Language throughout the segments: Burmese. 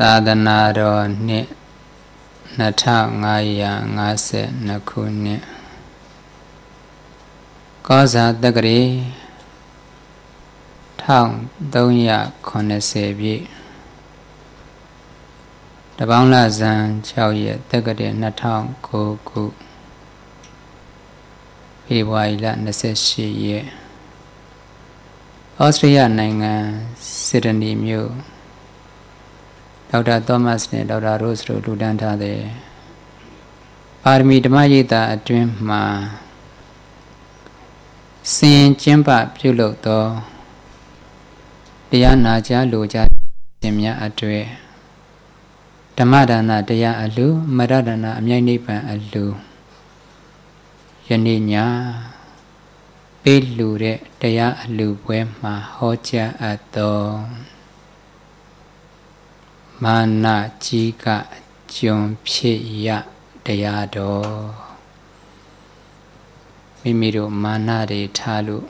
သာသနာတော်နှစ်2552ခုနှစ်ကောဇာတက္ကရေ1380ပြည့်တပေါင်းလဇန်6ရက်တက္ကရေ2009ခုဖေဖော်ဝါရီလ28ရက်ဩစတြေးလျနိုင်ငံဆစ်ဒနီမြို့ဒေါက်တာသောမတ်နဲ့ဒေါက်တာရိုးစ်တို့လူတန်းထားတယ်ပါရမီဓမ္မရိပ်သာအတွင်းမှာ စင်ကျင်းပပြုလုပ်သောတရားနာကြားလိုကြားခြင်းများအတွေ့ဓမ္မဒါနတရားအလူမရဒနာအမြိုက်နိဗ္ဗာန်အလူယနေ့ညပေးလူတဲ့တရားအလူပွဲမှာဟောကြားအပ်တော်မာနကြီးကကျွန်ဖြစ်ရတရားတော်မိမိတို့မာနတွေထားလို့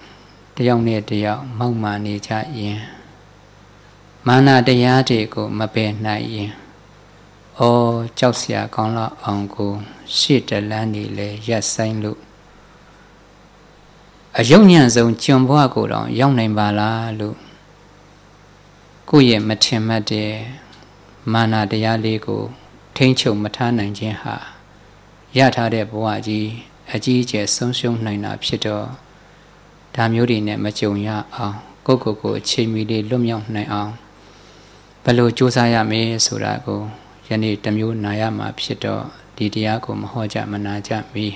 တယောက်နဲ့တယောက်မောက်မာနေကြရင်မာနတရားတွေကို မပယ်နိုင်ရင်အော်ကြောက်စရာကောင်းလောက်အောင်ကိုရှေ့တလန်းနေလဲရက်ဆိုင်လို့အယုံညံဆုံးကျွန်ဘွားကိုတော့ရောက်နိုင်ပါလားလို့ကိုယ့်ရဲ့မထင်မှတ်တဲ့မာနာတရားလေးကို ထိမ့်ချုပ်မထားနိုင်ခြင်းဟာရထားတဲ့ဘဝကြီးအကြီးအကျယ်ဆုံးရှုံးနိုင်တာဖြစ်တော့ဒါမျိုးတွေနဲ့မကြုံရအောင်ကိုယ့်ကိုယ်ကိုအချိန်မီလေးလွတ်မြောက်နိုင်အောင်ဘယ်လိုကြိုးစားရမလဲဆိုတာကိုယနေ့တမျိုးနာရမှာဖြစ်တော့ဒီတရားကိုမဟောကြမနာကြမီ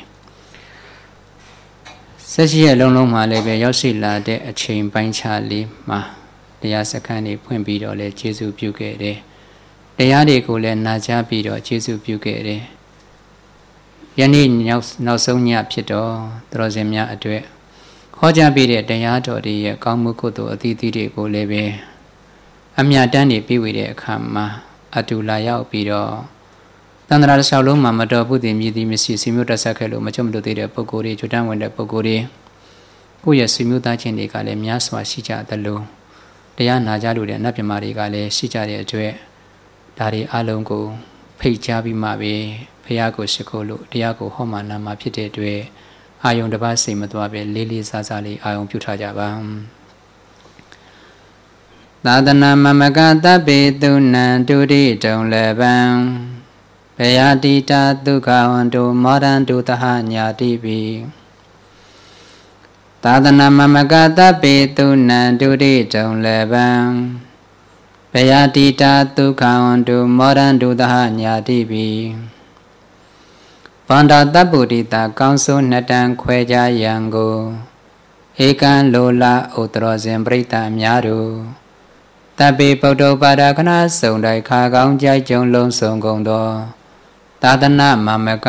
ဆက်ရှိရဲ့လုံးလုံးမှာလည်းပဲရောက်ရှိလာတဲ့အချိန်ပိုင်းခြားလေးမှာတရားစခန်းတွေဖွင့်ပြီးတော့လည်းကျေးဇူးပြုခဲ့တယ်။တရားတွေကိုလည်းနာကြားပြီးတော့ကျေးဇူးပြုခဲ့တယ်။ယနေ့နောက်နောက်ဆုံးညဖြစ်တော့သတော်စင်များအတွေ့ဟောကြားပေးတဲ့တရားတော်တွေရဲ့ကောင်းမှုကုသိုလ်အသီးသီးတွေကိုလည်းပဲအမြတ်တမ်းနေပြီးဝေတဲ့အခါမှာ အတူလာရောက်ပြီးတော့တန္တရာတစ်လျှောက်လုံးမှာမတော်ဘူးတင်မြည်သည်မရှိစီမျိုးတက်ဆက်ခဲ့လို့မချုံမလို့သေးတဲ့ပုံကိုယ်တွေချွတ်တန်းဝင်တဲ့ပုံကိုယ်တွေကိုယ့်ရဲ့စီမျိုးသားချင်းတွေကလည်းများစွာရှိကြသလိုတရားနာကြလို့တဲ့နတ်ပြမာတွေကလည်းရှိကြတဲ့အတွက်ဒါတွေအလုံးကိုဖိတ်ကြားပြီးမှပဲဖះကိုရှိခိုးလို့တရားကိုဟောမှနာမှာဖြစ်တဲ့အတွက်အာယုံတစ်ပါးစိတ်မသွားပဲလေးလေးစားစားလေးအာယုံပြုထားကြပါသာသနာမမကတပိတုဏံဒုတိတုံလပံဘယတိတာဒုက္ခဝန္တုမောရန္တုတဟညာတိပိသာသနာမမကတပိတုဏံဒုတိတုံလပံဘယတိတာဒုက္ခံတုမောရန္တုသဟညာတိပိဗန္တာတပ္ပုတိတာကောင်းဆိုးနှစ်တန်ခွဲကြရန်ကိုဧကံလိုလာဥတ္တရောဇင်ပြိတ္တအများတို့တပိပုတ္တောပါဒကနာစုံတိုက်ခါကောင်းကြိုက်ကြုံလုံးစုံကုန်သောသာသနာမမက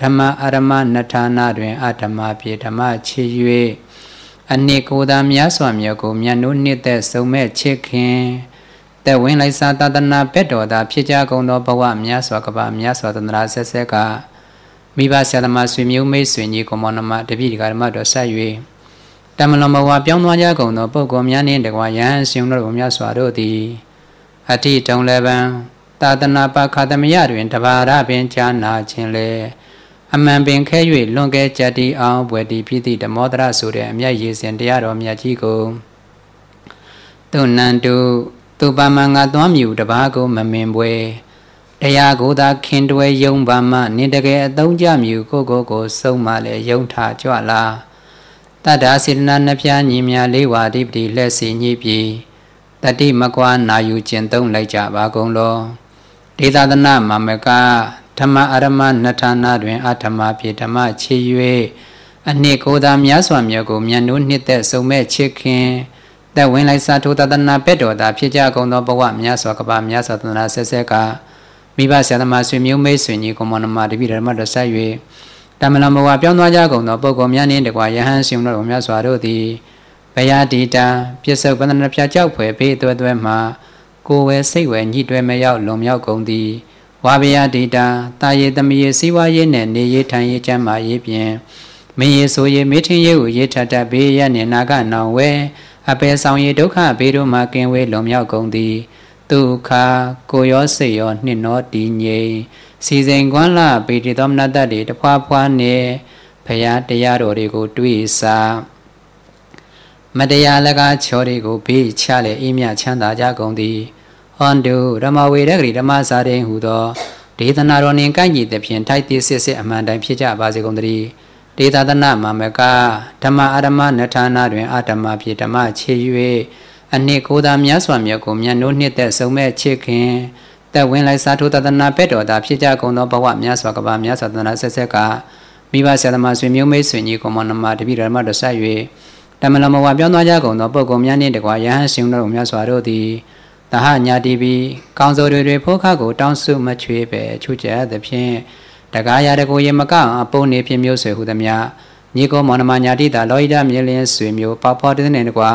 ဓမ္မအရမနထာနာတွင်အတ္တမပြေဓမ္မချေ၍အနှစ်ကိုယ်သာမြတ်စွာဘုရားကိုမြတ်နိုးနှစ်သက်စုံမဲ့ချစ်ခင်သက်ဝင်လိုက်စားသာသနာဘက်တော်သာဖြစ်ကြကုန်သောဘဝများစွာကဘာများစွာသန္တရာဆက်ဆက်ကမိဘဆရာသမားဆွေမျိုးမိတ်ဆွေညီကိုမောင်နှမတပည့်ဒီကဓမ္မတော်ဆက်၍တမလွန်ဘဝပြောင်းသွားကြကုန်သောပုဂ္ဂိုလ်များနှင့်တကွာယဟန်ရှင်တို့များစွာတို့သည် အထိတုံလည်းပံသာသနာပါခသမယတွင်တဘာရပင်ကြာနာခြင်းလေအမှန်ပင်ခဲ၍လွန်ကဲကြတည်အောင်ဘွယ်တည်ဖြစ်သည့်ဓမောတရဆိုတဲ့အမြတ်ရည်စင်တရားတော်မြတ်ကြီးကိုတုန်နန္တုသူပါမငါသွားမြူတပါးကိုမမင်ပွဲတရားကိုသာခင်တွဲယုံပါမနင်တကယ်အသုံးချမြူကိုကိုကိုဆုံးမလဲယုံထားကြွလာတတ္တာစေတနာနှပြညီမြလေးဝါတိပတိလက်စီညီပြီတတိမကွာနာယူကျင်သုံးလိုက်ကြပါကုန်လော ဒေသဒနာမမကဓမ္မအရမနဌာနာတွင်အထမပြေဓမ္မခြေ၍အနှစ်ကိုသာမြတ်စွာဘုရားကိုမြန်နိုးနှစ်သက်ဆုံးမဲ့ချစ်ခင်သက်ဝင်လိုက်စာထိုးသဒနာပဲ့တော်သာဖြစ်ကြကုန်သောဘဝမြတ်စွာကပါမြတ်စွာသန္တာဆက်ဆက်ကမိဘဆရာသမားဆွေမျိုးမိတ်ဆွေညီကိုမနမတပိဓမ္မတော်ဆက်၍တမလဘဝပြောင်းသွားကြကုန်သောပုဂ္ဂိုလ်များနှင့်တကွာယဟန်ရှင်တော်မြတ်စွာတို့သည်ဘယတိတံပြစ္ဆုတ်ပန္နဖြာကြောက်ဖွယ်ဘေးအတွဲအတွဲမှကိုယ်ဝယ်စိတ်ဝယ်ညှိတွဲမရောက်လွန်မြောက်ကုန်သည်ဝါဘယတိတံတာယေသမယေစီဝါယေနှင့်နေရေးထိုင်ရေးကျမ်းမာရေးဖြင့်မင်းရေဆိုရေမေထင်းရေကိုရေထတတ်ဘေးရနှင့်နာကနောင်ဝဲအပေဆောင်ရည်ဒုက္ခဘေးတို့မှကင်းဝေးလွန်မြောက်ကုန်သည်ဒုက္ခကိုရောစေရောနှင့်နောတည်ငြိမ်စီစဉ်ကွမ်းလာပေတိသောမနတ္တတွေတဖွာဖွာနေဖရာတရားတော်တွေကိုတွေ့စာမတရားလကားချော်တွေကိုဘေးချလေအေးမြချမ်းသာကြကုန်သည်ဟွန်တုဓမ္မဝေဒဂရိဓမ္မစာရင်ဟူသောဒေသနာတော်နှင့်ကိုက်ညီသဖြင့်ထိုက်သည့်စစ်စစ်အမှန်တိုင်းဖြစ်ကြပါစေကုန်သတည်းဒေသသနမမကဓမ္မအာရမနထာနာတွင် အာတမဖြစ်ဓမ္မခြေ၍အနှစ်ကိုသာမြတ်စွာဘုရားကိုမြတ်နိုးနှစ်သက်ဆုံးမဲ့ချစ်ခင်တက်ဝင်လိုက်စာထုသဒ္ဒနာပဲ့တော်သာဖြစ်ကြကုန်သောဘဝမြတ်စွာကဗာမြတ်စွာသနာဆက်ဆက်ကမိဘဆရာသမားဆွေမျိုးမိတ်ဆွေညီကောင်မနမတပိဓမ္မတော်ဆက်၍တမလမဝပြောင်းသွားကြကုန်သောပုဂ္ဂိုလ်များနှင့်တကွာယဟန်ရှင်တော်မြတ်စွာတို့သည်တဟညာတိပိကောင်းစိုးတွေတွေဖောခကိုတောင်းစုမချွေးပဲချွတ်ကြသဖြင့်တကားရာတကိုရင်မကအပုံနေဖြစ်မျိုးဆွေဟုသမျှညီကောမောင်နှမညာတိတာလောဟိတမြင်းလင်းဆွေမျိုးပေါဖော်တင်းနေတကွာ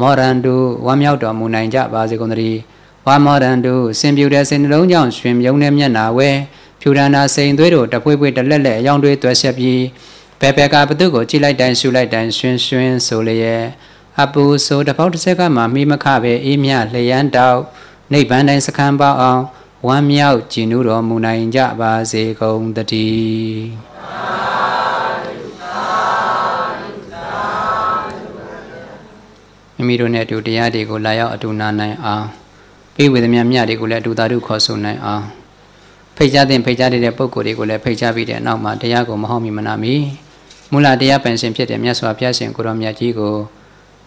မောရန်တုဝမ်းမြောက်တော်မူနိုင်ကြပါစေကုန်သတည်းဝါမောရန်တုစင်ပြူတဲ့စင်နှလုံးကြောင့်ရှင်မြုံတဲ့မျက်နာဝဲဖြူရနာစိန်သွေးတို့တပွေ့ပွေ့တလက်လက်အယောင်တွေသွဲဆက်ပြီးဘဲဘဲကပသူကိုကြည့်လိုက်တိုင်းရှူလိုက်တိုင်းရှင်ရှင်ဆိုလျက်အပူဆိုတပေါက်တစ်ဆက်ကမှမိမခပဲအေးမြလျံတောက်နိဗ္ဗာန်တိုင်းစခန်းပေါအောင်ဝမ်းမြောက်ကြည်နူးတော်မူနိုင်ကြပါစေကုန်သတည်းမိမိတို့နဲ့အတူတရားတွေကိုလာရောက်အတူနာနိုင်အောင်ပြီးဝေဒမြမြတွေကိုလည်းအတူသာတို့ခေါ်ဆိုနိုင်အောင်ဖိတ်ကြားတဲ့ဖိတ်ကြားတဲ့ပုံကိုယ်တွေကိုလည်းဖိတ်ကြားပြီးတဲ့နောက်မှာတရားကိုမဟောမိမနာမီမူလတရားပန်ရှင်ဖြစ်တဲ့မြတ်စွာဘုရားရှင်ကိုရောမြတ်ကြီးကို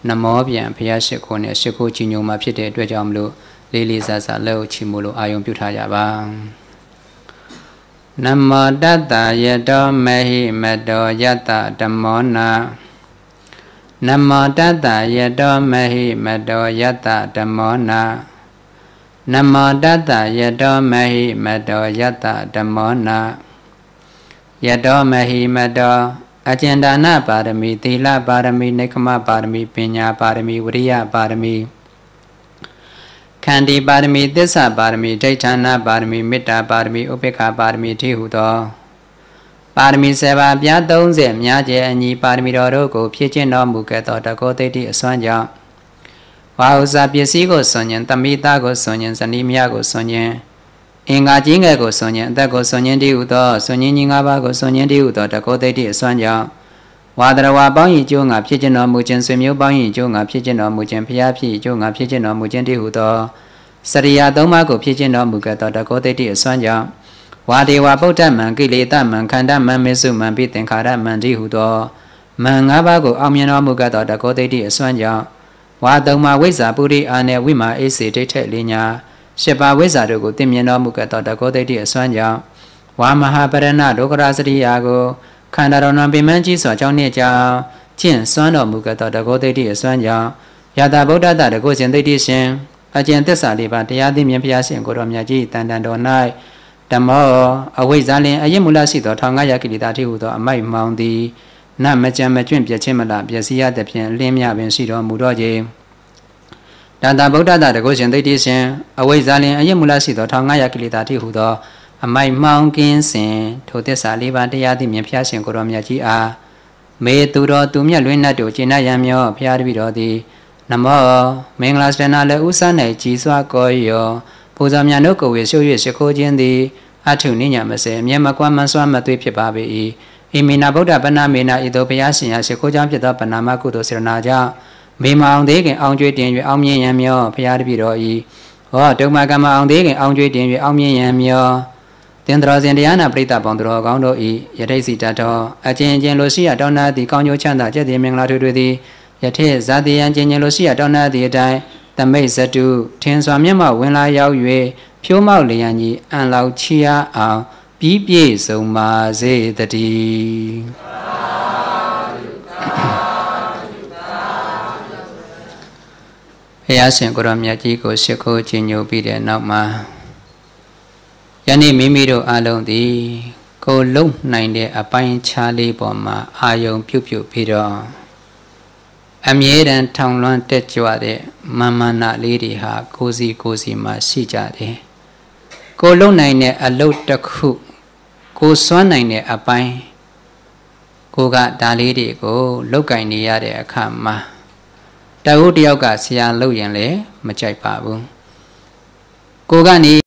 နမောပြန်ဘုရားရှိခိုးနဲ့ရှိခိုးချီးညိုမှာဖြစ်တဲ့အတွက်ကြောင့်မလို့လေးလေးစားစားလက်ကိုချီမို့လို့အာယုံပြုထားကြပါနမောတတ္တယတောမဟိမတောယတ္တဓမ္မောနာနမောတတ္တယတောမဟိမတောယတ္တဓမ္မောနာနမောတတ္တယတောမဟိမတောယတ္တဓမ္မောနာယတောမဟိမတောအကျင်ဒါနပါရမီသီလပါရမီနိက္ခမပါရမီပညာပါရမီဝရိယပါရမီခန္တီပါရမီသစ္စာပါရမီဒိဋ္ဌာနာပါရမီမေတ္တာပါရမီဥပေက္ခပါရမီတိဟုသောပါရမီ7ပါးပြား30အများကျယ်အညီပါရမီတော်တို့ကို ဖြည့်ကျင့်တော်မူခဲ့သောတကောတိတိအစွမ်းကြောင့်ဝါဟုစာပစ္စည်းကိုဆွန်ញင်တမိသားကိုဆွန်ញင်ဇနီးမယားကိုဆွန်ញင်အင်္ဂါကြီးငယ်ကိုဆွန်ញင်အသက်ကိုဆွန်ញင်တိဟုသောဆွန်ញင်ကြီး၅ပါးကိုဆွန်ញင်တိဟုသောတကောတိတိအစွမ်းကြောင့်ဝါဒရဝါပေါင်းရင်ကျိုးငါဖြစ်ခြင်းတော်မူခြင်းဆွေမျိုးပေါင်းရင်ကျိုးငါဖြစ်ခြင်းတော်မူခြင်းဖျားဖြစ်ကျိုးငါဖြစ်ခြင်းတော်မူခြင်းတည်းဟုသောစရိယာသုံးပါးကိုဖြစ်ခြင်းတော်မူကသောတကောတိတိအစွမ်းကြောင့်ဝါဒေဝဗုဒ္ဓမံကိလေသမံခန္ဓမံမေစုမံပိသင်္ခါရမံတိဟုသောမံ၅ပါးကိုအောင်မြင်တော်မူကသောတကောတိတိအစွမ်းကြောင့်ဝါတုံမာဝိဇ္ဇာပုရိအာနေဝိမာအေစေဒိဋ္ဌလေညာရှစ်ပါးဝိဇ္ဇာတို့ကိုသိမြင်တော်မူကသောတကောတိတိအစွမ်းကြောင့်ဝါမဟာပရဏဒုက္ခရာစရိယာကိုခန္ဓာတော်နှံပင်မကြီးစွာကြောင့်နှင့်ကြောင့်ကျင့်စွမ်းတော်မူကသောတကောတိတိအစွမ်းကြောင့်ယတာဗုဒ္ဓတာတကုရှင်တိတိရှင်အကျင့်သစ္စာလေးပါတရားသိမြင်ဖျားရှင်ကိုတော်မြတ်ကြီးတန်တန်တော်၌ဓမ္မောအဝိဇ္ဇာလင်အယိမူလရှိသော1500ကိလေသာတိဟုသောအမိုက်မောင်သည်နမကြံမကျွင့်ပြချင်းမလားပြစီရသည်ဖြင့်လင်းမြပင်ရှိတော်မူတော့ခြင်းတန်တာဗုဒ္ဓတာတကုရှင်သိတိရှင်အဝိဇ္ဇာလင်အယိမူလရှိသော1500ကိလေသာတိဟုသောအမိုက်မှောင်ကင်းစဉ်ထိုသစ္စာလေးပါးတရားသည်မြတ်ဖျားရှင်ကိုရောမြတ်ကြီးအားမေသူတော်သူမြတ်လွင်တ်တို့ကျင့်ရရန်မြောဖျားတပိတော်သည်နမောမင်္ဂလာစတနာလည်းဥစနိုင်ကြည်စွာကောရောပူဇော်မြတ်တို့ကိုဝေရှု၍ရှ िख ိုးခြင်းသည်အထုနိညာမစေအမြဲမကွမ်းမဆွမ်းမသွေးဖြစ်ပါပေ၏ဣမိနာဗုဒ္ဓပဏမေနာဤသို့ဘုရားရှင်အားရှ िख ိုးကြောင့်ဖြစ်သောပဏာမကုသိုလ်စေရနာကြောင့်မေမအောင်သေးခင်အောင်ကျွေးတင်၍အောင်မြင်ရန်မြောဖျားတပိတော်၏ဟောဒုမကမအောင်သေးခင်အောင်ကျွေးတင်၍အောင်မြင်ရန်မြောသင်္ဒရာဇင်တရားနာပရိသတ်ပေါင်းတော်ကောင်းတို့ဤယထိတ်စီတတော်အချင်းချင်းလိုရှိရတောနာသည်ကောင်းကျိုးချမ်းသာကြည်တည်မင်္ဂလာထွေထွေသည်ယထိတ်ဇာတိယံချင်းချင်းလိုရှိရတောနာသည်အတိုင်းသမိတ်ဇတုထင်စွာမျက်မှောက်ဝင်လာရောက်၍ဖြိုးမောက်လျံကြီးအံလောက်ချီရအောင်ပြီးပြည့်စုံပါစေတည်းဘုရားရှင်ကိုရောမြတ်ကြီးကိုရှိခိုးခြင်းညိုပြီးတဲ့နောက်မှာယနေ့မိမိတို့အားလုံးသည်ကိုယ်လုံနိုင်တဲ့အပိုင်းခြားလေးပေါ်မှာအာယုံပြုတ်ပြုတ်ပြီးတော့အမြဲတမ်းထောင်လွှမ်းတက်ကြွတဲ့မာမနာလေးတွေဟာ ကိုစီကိုစီမှာရှိကြတယ်။ကိုလုံနိုင်တဲ့အလုတ်တစ်ခု ကိုစွမ်းနိုင်တဲ့အပိုင်းကိုကဒါလေးတွေကို လုတ်ကင်နေရတဲ့အခါမှာတဝုတယောက်ကဆရာလုတ်ရင်လည်းမကြိုက်ပါဘူး။ကိုကနေ